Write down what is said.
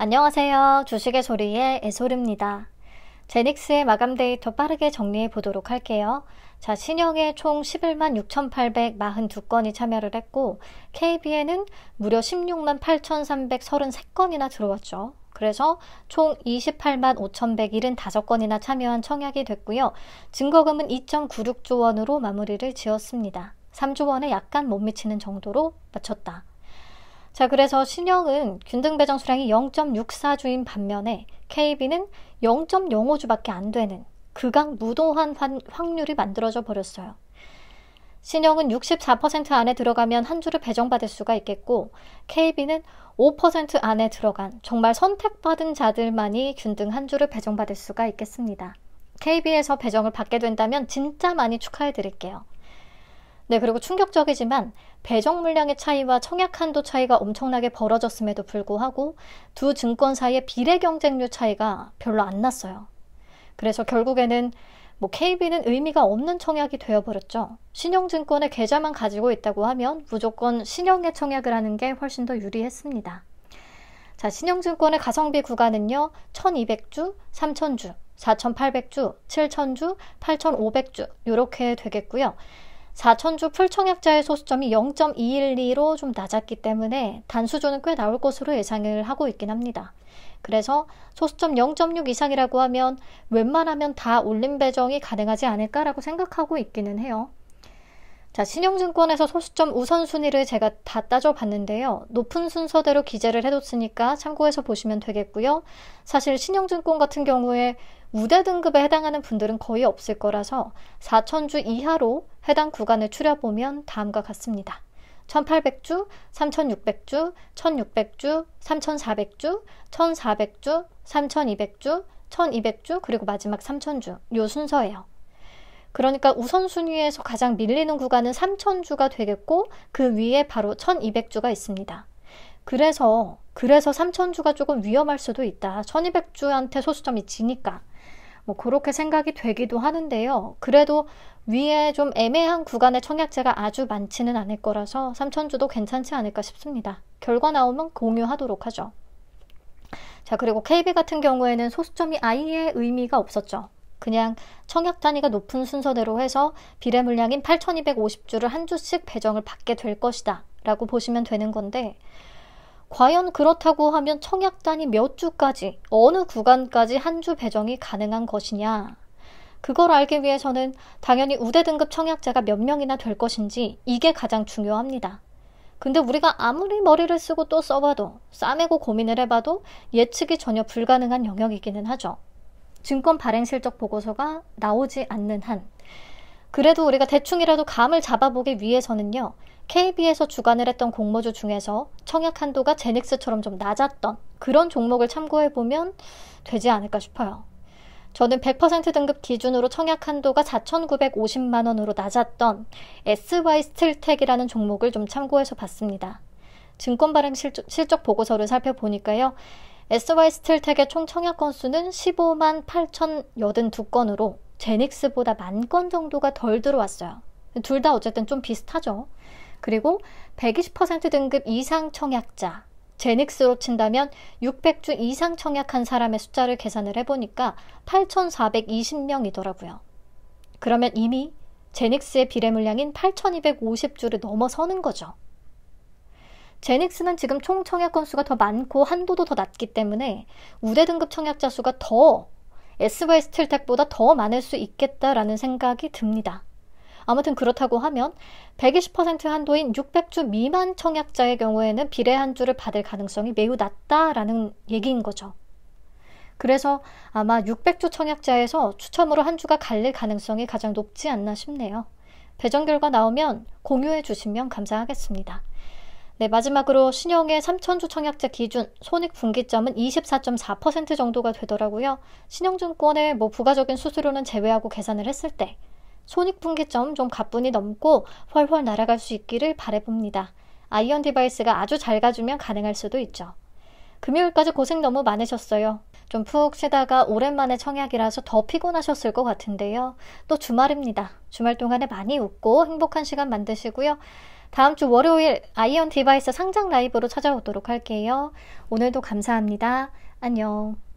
안녕하세요. 주식의 소리의 애솔입니다. 제닉스의 마감 데이터 빠르게 정리해 보도록 할게요. 자, 신형에 총 11만 6,842건이 참여를 했고, KB에는 무려 16만 8,333건이나 들어왔죠. 그래서 총 28만 5,175건이나 참여한 청약이 됐고요. 증거금은 2.96조 원으로 마무리를 지었습니다. 3조 원에 약간 못 미치는 정도로 마쳤다. 자, 그래서 신형은 균등 배정 수량이 0.64주인 반면에 KB는 0.05주밖에 안 되는 극강 무도한 환, 확률이 만들어져 버렸어요. 신형은 64% 안에 들어가면 한 주를 배정받을 수가 있겠고 KB는 5% 안에 들어간 정말 선택받은 자들만이 균등 한 주를 배정받을 수가 있겠습니다. KB에서 배정을 받게 된다면 진짜 많이 축하해 드릴게요. 네, 그리고 충격적이지만 배정 물량의 차이와 청약 한도 차이가 엄청나게 벌어졌음에도 불구하고 두 증권 사이의 비례 경쟁률 차이가 별로 안 났어요. 그래서 결국에는 뭐 KB는 의미가 없는 청약이 되어버렸죠. 신용증권의 계좌만 가지고 있다고 하면 무조건 신용의 청약을 하는 게 훨씬 더 유리했습니다. 자, 신용증권의 가성비 구간은요, 1200주, 3000주, 4800주, 7000주, 8500주, 요렇게 되겠고요. 사천주 풀청약자의 소수점이 0.212로 좀 낮았기 때문에 단수조는 꽤 나올 것으로 예상을 하고 있긴 합니다. 그래서 소수점 0.6 이상이라고 하면 웬만하면 다 올림 배정이 가능하지 않을까라고 생각하고 있기는 해요. 자, 신용증권에서 소수점 우선순위를 제가 다 따져봤는데요. 높은 순서대로 기재를 해뒀으니까 참고해서 보시면 되겠고요. 사실 신용증권 같은 경우에 우대 등급에 해당하는 분들은 거의 없을 거라서 4천주 이하로 해당 구간을 추려보면 다음과 같습니다. 1800주, 3600주, 1600주, 3400주, 1400주, 3200주, 1200주, 그리고 마지막 3000주. 요 순서예요. 그러니까 우선순위에서 가장 밀리는 구간은 3,000주가 되겠고 그 위에 바로 1,200주가 있습니다. 그래서 그래서 3,000주가 조금 위험할 수도 있다. 1,200주한테 소수점이 지니까. 뭐 그렇게 생각이 되기도 하는데요. 그래도 위에 좀 애매한 구간의 청약자가 아주 많지는 않을 거라서 3,000주도 괜찮지 않을까 싶습니다. 결과 나오면 공유하도록 하죠. 자, 그리고 KB 같은 경우에는 소수점이 아예 의미가 없었죠. 그냥 청약 단위가 높은 순서대로 해서 비례 물량인 8,250주를 한 주씩 배정을 받게 될 것이다. 라고 보시면 되는 건데, 과연 그렇다고 하면 청약 단위 몇 주까지, 어느 구간까지 한 주 배정이 가능한 것이냐? 그걸 알기 위해서는 당연히 우대 등급 청약자가 몇 명이나 될 것인지 이게 가장 중요합니다. 근데 우리가 아무리 머리를 쓰고 또 써봐도, 싸매고 고민을 해봐도 예측이 전혀 불가능한 영역이기는 하죠. 증권 발행 실적 보고서가 나오지 않는 한 그래도 우리가 대충이라도 감을 잡아보기 위해서는요. KB에서 주관을 했던 공모주 중에서 청약 한도가 제닉스처럼 좀 낮았던 그런 종목을 참고해 보면 되지 않을까 싶어요. 저는 100% 등급 기준으로 청약 한도가 4,950만 원으로 낮았던 SY 스틸텍이라는 종목을 좀 참고해서 봤습니다. 증권 발행 실적, 실적 보고서를 살펴보니까요. SY 스틸텍의 총 청약 건수는 15만 8,082건으로 제닉스보다 만 건 정도가 덜 들어왔어요. 둘 다 어쨌든 좀 비슷하죠. 그리고 120% 등급 이상 청약자, 제닉스로 친다면 600주 이상 청약한 사람의 숫자를 계산을 해보니까 8,420명이더라고요. 그러면 이미 제닉스의 비례 물량인 8,250주를 넘어서는 거죠. 제닉스는 지금 총 청약 건수가 더 많고 한도도 더 낮기 때문에 우대 등급 청약자 수가 더 SY 스틸텍보다 더 많을 수 있겠다라는 생각이 듭니다. 아무튼 그렇다고 하면 120% 한도인 600주 미만 청약자의 경우에는 비례 한주를 받을 가능성이 매우 낮다라는 얘기인 거죠. 그래서 아마 600주 청약자에서 추첨으로 한 주가 갈릴 가능성이 가장 높지 않나 싶네요. 배정 결과 나오면 공유해 주시면 감사하겠습니다. 네, 마지막으로 신형의 3천주 청약제 기준 손익 분기점은 24.4% 정도가 되더라고요. 신형증권의 뭐 부가적인 수수료는 제외하고 계산을 했을 때 손익 분기점 좀 가뿐히 넘고 훨훨 날아갈 수 있기를 바래봅니다. 아이언 디바이스가 아주 잘 가주면 가능할 수도 있죠. 금요일까지 고생 너무 많으셨어요. 좀푹 쉬다가 오랜만에 청약이라서 더 피곤하셨을 것 같은데요. 또 주말입니다. 주말 동안에 많이 웃고 행복한 시간 만드시고요. 다음 주 월요일 아이언 디바이스 상장 라이브로 찾아오도록 할게요. 오늘도 감사합니다. 안녕.